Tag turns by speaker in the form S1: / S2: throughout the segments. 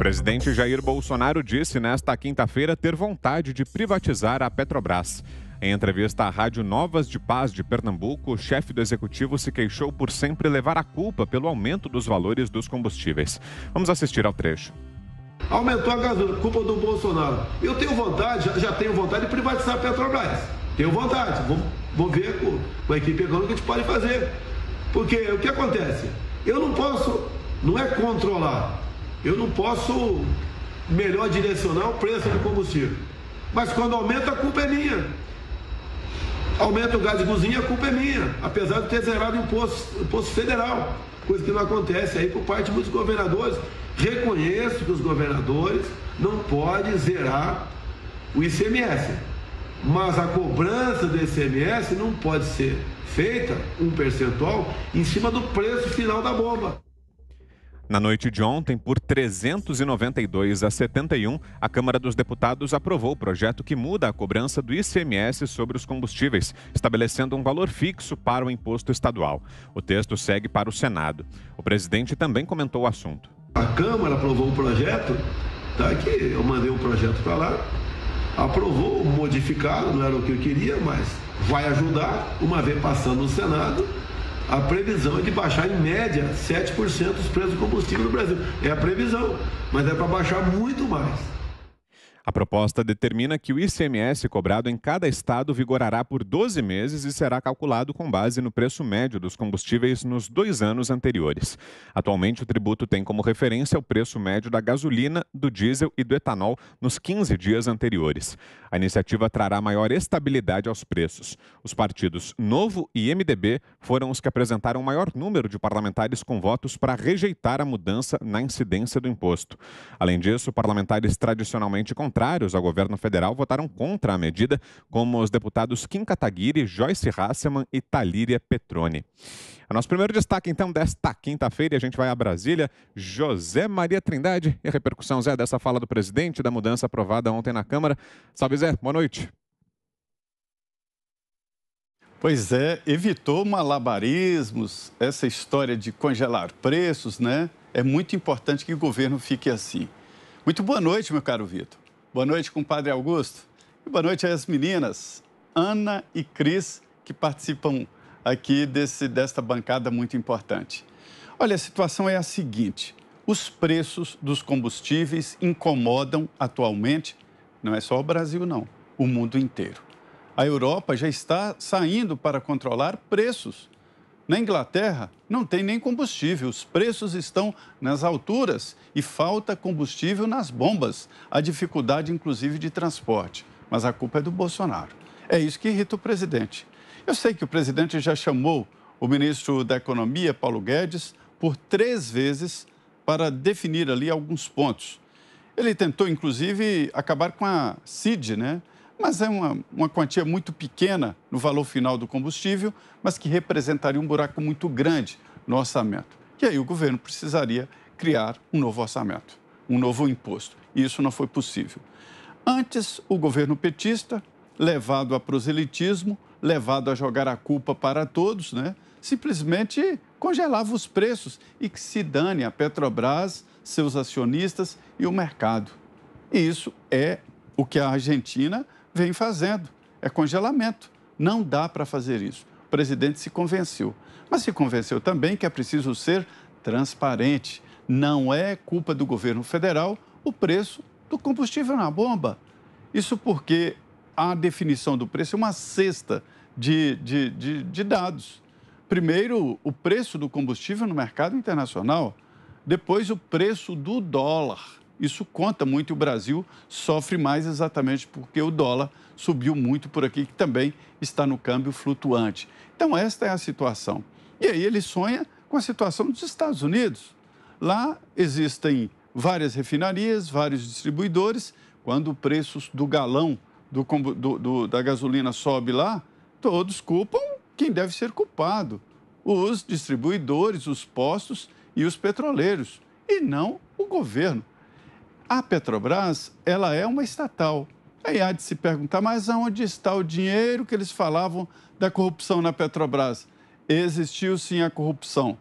S1: presidente Jair Bolsonaro disse nesta quinta-feira ter vontade de privatizar a Petrobras. Em entrevista à Rádio Novas de Paz de Pernambuco, o chefe do executivo se queixou por sempre levar a culpa pelo aumento dos valores dos combustíveis. Vamos assistir ao trecho.
S2: Aumentou a gasolina, culpa do Bolsonaro. Eu tenho vontade, já tenho vontade de privatizar a Petrobras. Tenho vontade, vou, vou ver com, com a equipe econômica o que a gente pode fazer. Porque o que acontece? Eu não posso, não é controlar, eu não posso melhor direcionar o preço do combustível. Mas quando aumenta, a culpa é minha. Aumenta o gás de cozinha, a culpa é minha. Apesar de ter zerado o imposto, imposto federal, coisa que não acontece aí por parte de muitos governadores. Reconheço que os governadores não podem zerar o ICMS. Mas a cobrança do ICMS não pode ser feita, um percentual, em cima do preço final da bomba.
S1: Na noite de ontem, por 392 a 71, a Câmara dos Deputados aprovou o projeto que muda a cobrança do ICMS sobre os combustíveis, estabelecendo um valor fixo para o imposto estadual. O texto segue para o Senado. O presidente também comentou o assunto. A Câmara
S2: aprovou o projeto, tá aqui, eu mandei o um projeto para lá, aprovou, modificado, não era o que eu queria, mas vai ajudar, uma vez passando no Senado, a previsão é de baixar em média 7% os preços do combustível no Brasil. É a previsão, mas é para baixar muito mais.
S1: A proposta determina que o ICMS cobrado em cada estado vigorará por 12 meses e será calculado com base no preço médio dos combustíveis nos dois anos anteriores. Atualmente, o tributo tem como referência o preço médio da gasolina, do diesel e do etanol nos 15 dias anteriores. A iniciativa trará maior estabilidade aos preços. Os partidos Novo e MDB foram os que apresentaram o maior número de parlamentares com votos para rejeitar a mudança na incidência do imposto. Além disso, parlamentares tradicionalmente contra contrários ao governo federal votaram contra a medida, como os deputados Kim Kataguiri, Joyce Hasselman e Talíria Petroni. O é nosso primeiro destaque, então, desta quinta-feira, a gente vai a Brasília. José Maria Trindade e a repercussão, Zé, dessa fala do presidente da mudança aprovada ontem na Câmara. Salve, Zé, boa noite. Pois é, evitou
S3: malabarismos, essa história de congelar preços, né? É muito importante que o governo fique assim. Muito boa noite, meu caro Vitor. Boa noite, compadre Augusto. E boa noite às meninas, Ana e Cris, que participam aqui desse, desta bancada muito importante. Olha, a situação é a seguinte: os preços dos combustíveis incomodam atualmente, não é só o Brasil, não, o mundo inteiro. A Europa já está saindo para controlar preços na Inglaterra, não tem nem combustível, os preços estão nas alturas e falta combustível nas bombas. Há dificuldade, inclusive, de transporte. Mas a culpa é do Bolsonaro. É isso que irrita o presidente. Eu sei que o presidente já chamou o ministro da Economia, Paulo Guedes, por três vezes para definir ali alguns pontos. Ele tentou, inclusive, acabar com a CID, né? mas é uma, uma quantia muito pequena no valor final do combustível, mas que representaria um buraco muito grande no orçamento. E aí o governo precisaria criar um novo orçamento, um novo imposto. E isso não foi possível. Antes, o governo petista, levado a proselitismo, levado a jogar a culpa para todos, né? simplesmente congelava os preços e que se dane a Petrobras, seus acionistas e o mercado. E isso é o que a Argentina vem fazendo. É congelamento. Não dá para fazer isso. O presidente se convenceu. Mas se convenceu também que é preciso ser transparente. Não é culpa do governo federal o preço do combustível na bomba. Isso porque a definição do preço é uma cesta de, de, de, de dados. Primeiro, o preço do combustível no mercado internacional, depois, o preço do dólar isso conta muito e o Brasil sofre mais exatamente porque o dólar subiu muito por aqui, que também está no câmbio flutuante. Então, esta é a situação. E aí ele sonha com a situação dos Estados Unidos. Lá existem várias refinarias, vários distribuidores. Quando o preço do galão do, do, do, da gasolina sobe lá, todos culpam quem deve ser culpado: os distribuidores, os postos e os petroleiros, e não o governo a Petrobras ela é uma estatal. Aí há de se perguntar, mas aonde está o dinheiro que eles falavam da corrupção na Petrobras? Existiu sim a corrupção.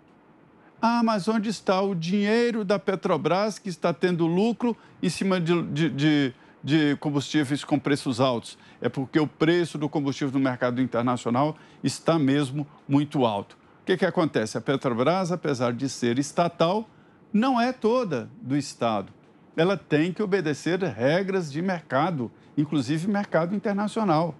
S3: Ah, mas onde está o dinheiro da Petrobras que está tendo lucro em cima de, de, de, de combustíveis com preços altos? É porque o preço do combustível no mercado internacional está mesmo muito alto. O que, que acontece? A Petrobras, apesar de ser estatal, não é toda do Estado ela tem que obedecer regras de mercado, inclusive mercado internacional.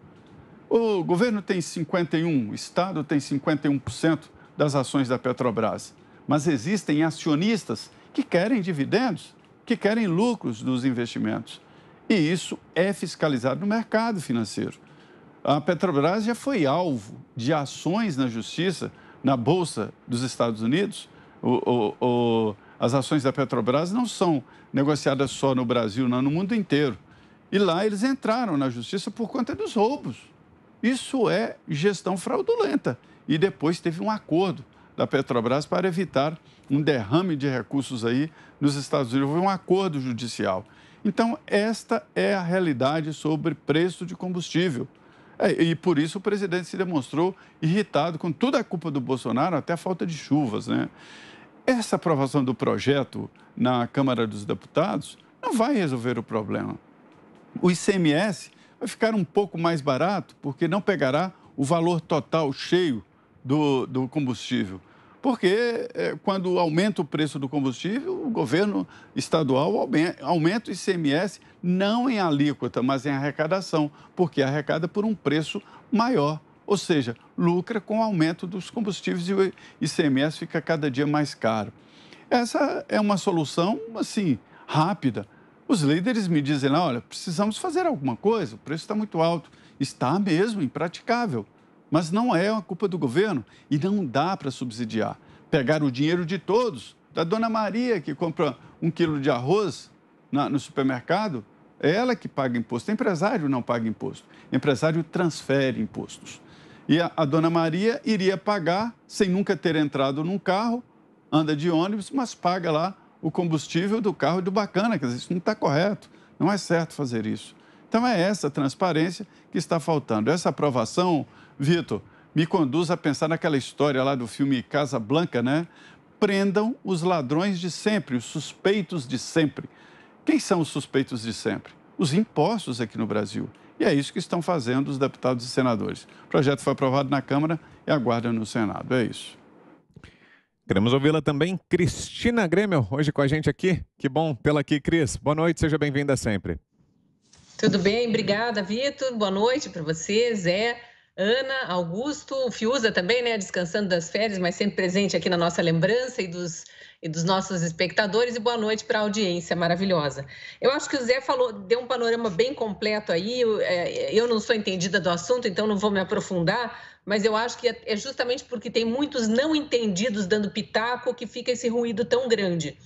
S3: O governo tem 51, o Estado tem 51% das ações da Petrobras, mas existem acionistas que querem dividendos, que querem lucros dos investimentos. E isso é fiscalizado no mercado financeiro. A Petrobras já foi alvo de ações na justiça, na Bolsa dos Estados Unidos. O, o, o as ações da Petrobras não são negociadas só no Brasil, não, no mundo inteiro. E lá eles entraram na justiça por conta dos roubos. Isso é gestão fraudulenta. E depois teve um acordo da Petrobras para evitar um derrame de recursos aí nos Estados Unidos. Houve um acordo judicial. Então, esta é a realidade sobre preço de combustível. É, e por isso o presidente se demonstrou irritado com toda a culpa do Bolsonaro, até a falta de chuvas, né? Essa aprovação do projeto na Câmara dos Deputados não vai resolver o problema. O ICMS vai ficar um pouco mais barato, porque não pegará o valor total cheio do, do combustível. Porque é, quando aumenta o preço do combustível, o governo estadual aumenta, aumenta o ICMS não em alíquota, mas em arrecadação, porque arrecada por um preço maior. Ou seja, lucra com o aumento dos combustíveis e o ICMS fica cada dia mais caro. Essa é uma solução, assim, rápida. Os líderes me dizem lá, olha, precisamos fazer alguma coisa, o preço está muito alto. Está mesmo impraticável, mas não é uma culpa do governo e não dá para subsidiar. Pegar o dinheiro de todos, da dona Maria que compra um quilo de arroz na, no supermercado, é ela que paga imposto. Empresário não paga imposto. Empresário transfere impostos. E a, a dona Maria iria pagar, sem nunca ter entrado num carro, anda de ônibus, mas paga lá o combustível do carro do bacana. Quer dizer, isso não está correto, não é certo fazer isso. Então é essa transparência que está faltando. Essa aprovação, Vitor, me conduz a pensar naquela história lá do filme Casa Blanca, né? Prendam os ladrões de sempre, os suspeitos de sempre. Quem são os suspeitos de sempre? os impostos aqui no Brasil. E é isso que estão fazendo os deputados e senadores. O projeto foi aprovado na Câmara e aguarda no Senado. É isso.
S1: Queremos ouvi-la também, Cristina Grêmio, hoje com a gente aqui. Que bom tê-la aqui, Cris. Boa noite, seja bem-vinda sempre.
S4: Tudo bem, obrigada, Vitor. Boa noite para você, Zé, Ana, Augusto, Fiuza também, né? Descansando das férias, mas sempre presente aqui na nossa lembrança e dos e dos nossos espectadores e boa noite para a audiência maravilhosa. Eu acho que o Zé falou, deu um panorama bem completo aí. É, eu não sou entendida do assunto, então não vou me aprofundar, mas eu acho que é, é justamente porque tem muitos não entendidos dando pitaco que fica esse ruído tão grande.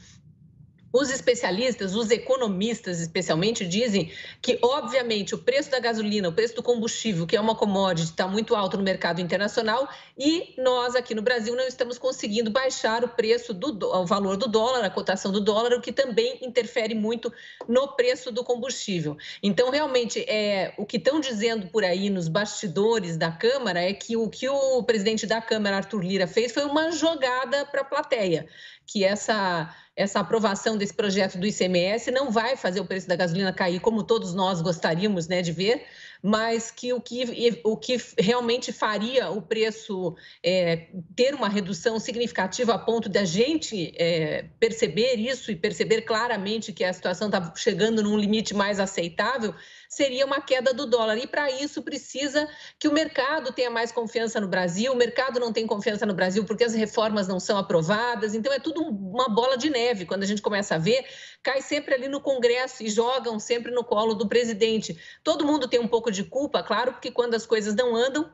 S4: Os especialistas, os economistas especialmente, dizem que, obviamente, o preço da gasolina, o preço do combustível, que é uma commodity, está muito alto no mercado internacional e nós aqui no Brasil não estamos conseguindo baixar o preço do o valor do dólar, a cotação do dólar, o que também interfere muito no preço do combustível. Então, realmente, é, o que estão dizendo por aí nos bastidores da Câmara é que o que o presidente da Câmara, Arthur Lira, fez foi uma jogada para a plateia que essa, essa aprovação desse projeto do ICMS não vai fazer o preço da gasolina cair como todos nós gostaríamos né, de ver, mas que o que, o que realmente faria o preço é, ter uma redução significativa a ponto da gente é, perceber isso e perceber claramente que a situação está chegando num limite mais aceitável seria uma queda do dólar. E para isso precisa que o mercado tenha mais confiança no Brasil. O mercado não tem confiança no Brasil porque as reformas não são aprovadas. Então é tudo uma bola de neve. Quando a gente começa a ver, cai sempre ali no Congresso e jogam sempre no colo do presidente. Todo mundo tem um pouco de culpa, claro, porque quando as coisas não andam,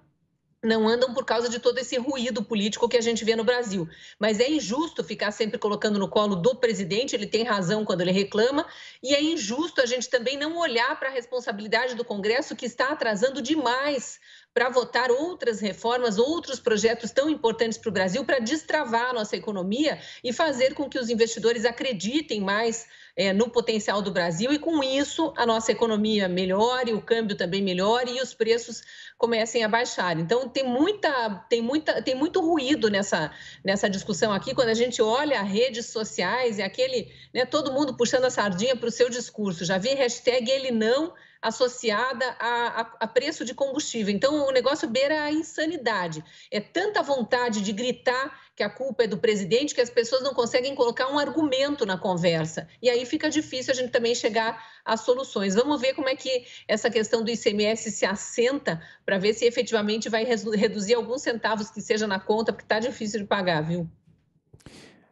S4: não andam por causa de todo esse ruído político que a gente vê no Brasil. Mas é injusto ficar sempre colocando no colo do presidente, ele tem razão quando ele reclama, e é injusto a gente também não olhar para a responsabilidade do Congresso, que está atrasando demais para votar outras reformas, outros projetos tão importantes para o Brasil, para destravar a nossa economia e fazer com que os investidores acreditem mais é, no potencial do Brasil e, com isso, a nossa economia melhore, o câmbio também melhore e os preços comecem a baixar. Então, tem, muita, tem, muita, tem muito ruído nessa, nessa discussão aqui. Quando a gente olha as redes sociais, é aquele, né, todo mundo puxando a sardinha para o seu discurso. Já vi hashtag ele não associada a, a, a, preço de combustível. Então, o negócio beira a insanidade. É tanta vontade de gritar que a culpa é do presidente que as pessoas não conseguem colocar um argumento na conversa. E aí fica difícil a gente também chegar a soluções. Vamos ver como é que essa questão do ICMS se assenta para ver se efetivamente vai reduzir alguns centavos que seja na conta, porque está difícil de pagar, viu?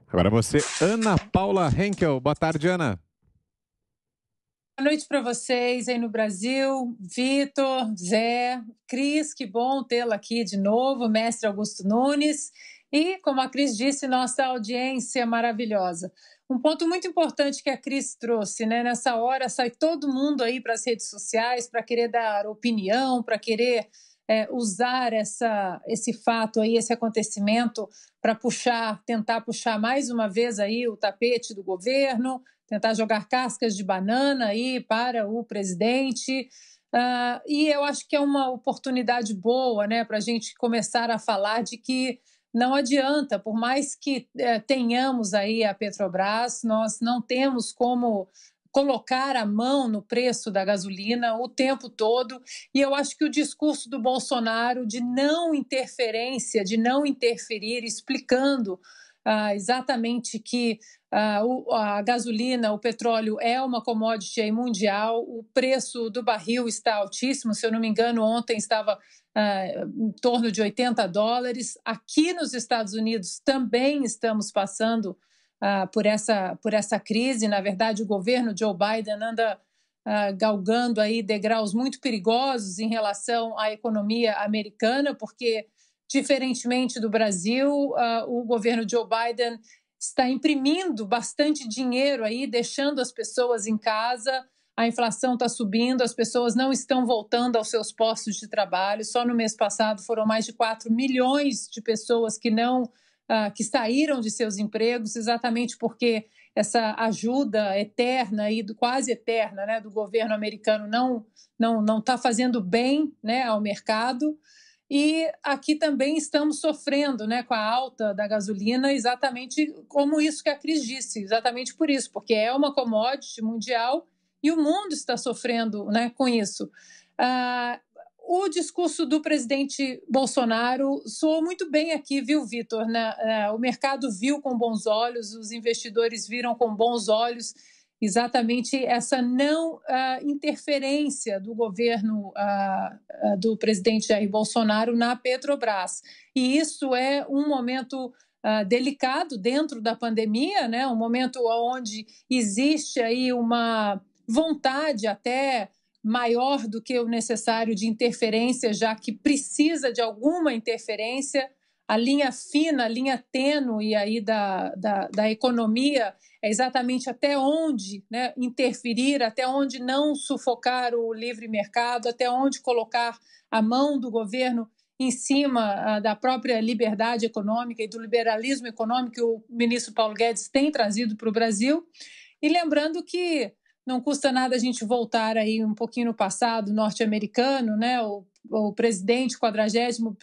S1: Agora você, Ana Paula Henkel. Boa tarde, Ana.
S5: Boa noite para vocês aí no Brasil, Vitor, Zé, Cris, que bom tê-la aqui de novo, mestre Augusto Nunes. E, como a Cris disse, nossa audiência maravilhosa. Um ponto muito importante que a Cris trouxe, né? Nessa hora sai todo mundo aí para as redes sociais para querer dar opinião, para querer é, usar essa, esse fato aí, esse acontecimento para puxar, tentar puxar mais uma vez aí o tapete do governo, tentar jogar cascas de banana aí para o presidente. Uh, e eu acho que é uma oportunidade boa né, para a gente começar a falar de que não adianta, por mais que eh, tenhamos aí a Petrobras, nós não temos como colocar a mão no preço da gasolina o tempo todo. E eu acho que o discurso do Bolsonaro de não interferência, de não interferir, explicando ah, exatamente que ah, o, a gasolina, o petróleo é uma commodity mundial, o preço do barril está altíssimo, se eu não me engano, ontem estava ah, em torno de 80 dólares. Aqui nos Estados Unidos também estamos passando ah, por, essa, por essa crise. Na verdade, o governo Joe Biden anda ah, galgando aí degraus muito perigosos em relação à economia americana, porque Diferentemente do Brasil, uh, o governo Joe Biden está imprimindo bastante dinheiro aí, deixando as pessoas em casa. A inflação está subindo, as pessoas não estão voltando aos seus postos de trabalho. Só no mês passado foram mais de 4 milhões de pessoas que não uh, que saíram de seus empregos, exatamente porque essa ajuda eterna e quase eterna né, do governo americano não não não está fazendo bem né, ao mercado. E aqui também estamos sofrendo né, com a alta da gasolina, exatamente como isso que a Cris disse, exatamente por isso, porque é uma commodity mundial e o mundo está sofrendo né, com isso. Ah, o discurso do presidente Bolsonaro soou muito bem aqui, viu, Vitor? Né? O mercado viu com bons olhos, os investidores viram com bons olhos exatamente essa não uh, interferência do governo uh, uh, do presidente Jair Bolsonaro na Petrobras. E isso é um momento delicado dentro da pandemia, né? um momento onde existe aí uma vontade até maior do que o necessário de interferência, já que precisa de alguma interferência a linha fina, a linha tênue aí da, da, da economia é exatamente até onde né, interferir, até onde não sufocar o livre mercado, até onde colocar a mão do governo em cima ah, da própria liberdade econômica e do liberalismo econômico que o ministro Paulo Guedes tem trazido para o Brasil. E lembrando que não custa nada a gente voltar aí um pouquinho no passado norte-americano, né? O, o presidente, quadragésimo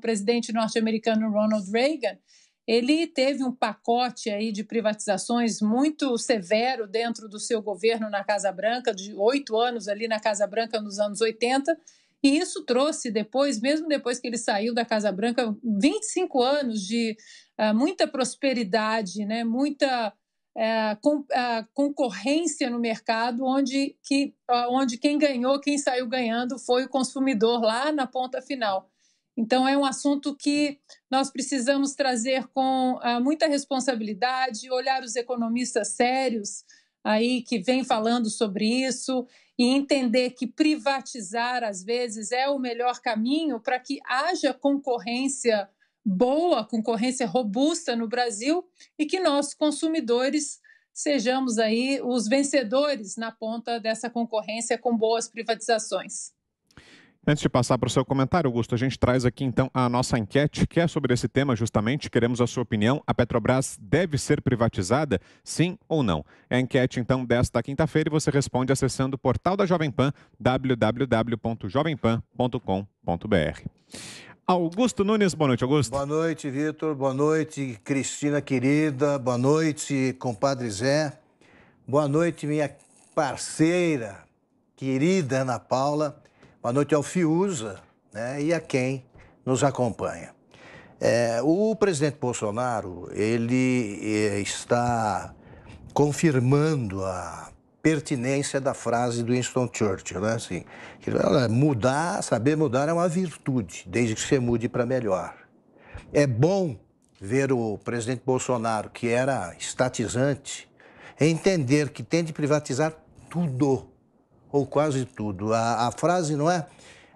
S5: presidente norte-americano Ronald Reagan, ele teve um pacote aí de privatizações muito severo dentro do seu governo na Casa Branca, de oito anos ali na Casa Branca nos anos 80, e isso trouxe depois, mesmo depois que ele saiu da Casa Branca, 25 anos de uh, muita prosperidade, né? muita é, com, é, concorrência no mercado, onde, que, onde quem ganhou, quem saiu ganhando foi o consumidor lá na ponta final. Então, é um assunto que nós precisamos trazer com é, muita responsabilidade, olhar os economistas sérios aí que vem falando sobre isso e entender que privatizar, às vezes, é o melhor caminho para que haja concorrência boa, concorrência robusta no Brasil e que nós, consumidores, sejamos aí os vencedores na ponta dessa concorrência com boas privatizações.
S1: Antes de passar para o seu comentário, Augusto, a gente traz aqui então a nossa enquete, que é sobre esse tema justamente. Queremos a sua opinião. A Petrobras deve ser privatizada, sim ou não? É a enquete então desta quinta-feira e você responde acessando o portal da Jovem Pan, www.jovempan.com.br.
S6: Augusto Nunes, boa noite, Augusto. Boa noite, Vitor. Boa noite, Cristina querida. Boa noite, compadre Zé. Boa noite, minha parceira, querida Ana Paula. Boa noite ao Fiuza né, e a quem nos acompanha. É, o presidente Bolsonaro, ele eh, está confirmando a pertinência da frase do Winston Churchill, né? Assim, que é, mudar, saber mudar é uma virtude, desde que você mude para melhor. É bom ver o presidente Bolsonaro, que era estatizante, entender que tem de privatizar tudo, ou quase tudo. A, a frase não é.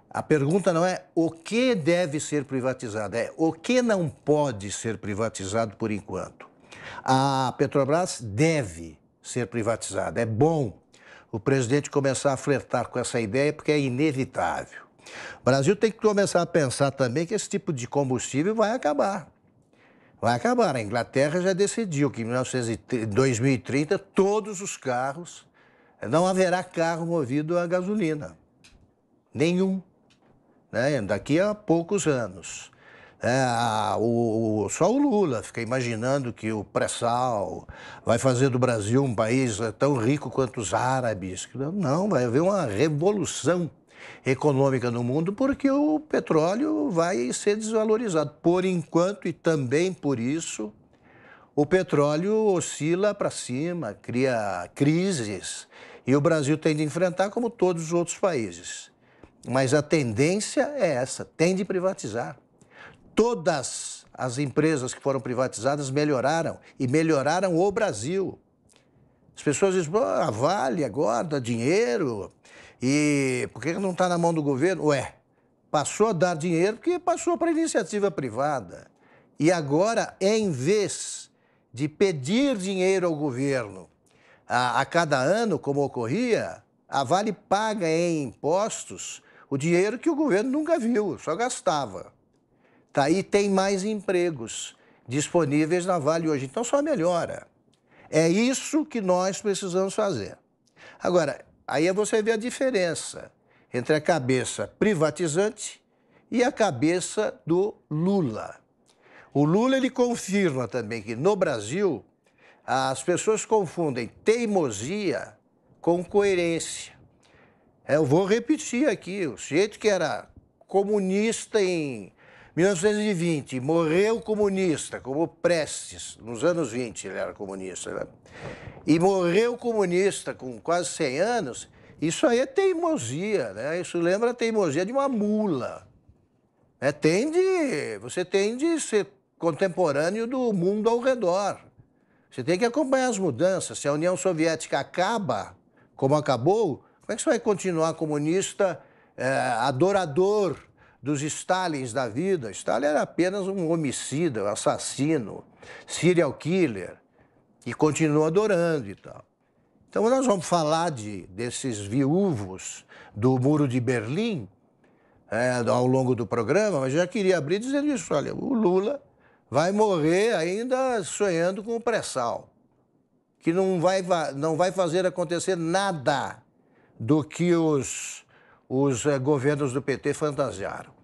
S6: A pergunta não é o que deve ser privatizado, é o que não pode ser privatizado por enquanto. A Petrobras deve ser privatizada. É bom o presidente começar a flertar com essa ideia, porque é inevitável. O Brasil tem que começar a pensar também que esse tipo de combustível vai acabar. Vai acabar. A Inglaterra já decidiu que em 2030 todos os carros, não haverá carro movido a gasolina. Nenhum. Né? Daqui a poucos anos. É, o, só o Lula fica imaginando que o pré-sal vai fazer do Brasil um país é, tão rico quanto os árabes. Não, vai haver uma revolução econômica no mundo porque o petróleo vai ser desvalorizado. Por enquanto, e também por isso, o petróleo oscila para cima, cria crises. E o Brasil tem de enfrentar como todos os outros países. Mas a tendência é essa, tem de privatizar todas as empresas que foram privatizadas melhoraram e melhoraram o Brasil. As pessoas dizem, ah, vale agora, dá dinheiro, e por que não está na mão do governo? Ué, passou a dar dinheiro porque passou para iniciativa privada. E agora, em vez de pedir dinheiro ao governo a, a cada ano, como ocorria, a Vale paga em impostos o dinheiro que o governo nunca viu, só gastava tá? e tem mais empregos disponíveis na Vale hoje. Então só melhora. É isso que nós precisamos fazer. Agora, aí é você vê a diferença entre a cabeça privatizante e a cabeça do Lula. O Lula ele confirma também que no Brasil as pessoas confundem teimosia com coerência. Eu vou repetir aqui, o jeito que era comunista em 1920, morreu comunista, como Prestes, nos anos 20 ele era comunista, né? e morreu comunista com quase 100 anos, isso aí é teimosia, né? Isso lembra a teimosia de uma mula. É, você tem de ser contemporâneo do mundo ao redor. Você tem que acompanhar as mudanças. Se a União Soviética acaba, como acabou, como é que você vai continuar comunista, é, adorador dos Stalins da vida. Stalin era apenas um homicida, um assassino, serial killer, e continua adorando e tal. Então, nós vamos falar de, desses viúvos do Muro de Berlim é, ao longo do programa, mas já queria abrir dizendo isso: olha, o Lula vai morrer ainda sonhando com o pré-sal, que não vai, não vai fazer acontecer nada do que os os eh, governos do PT fantasiaram.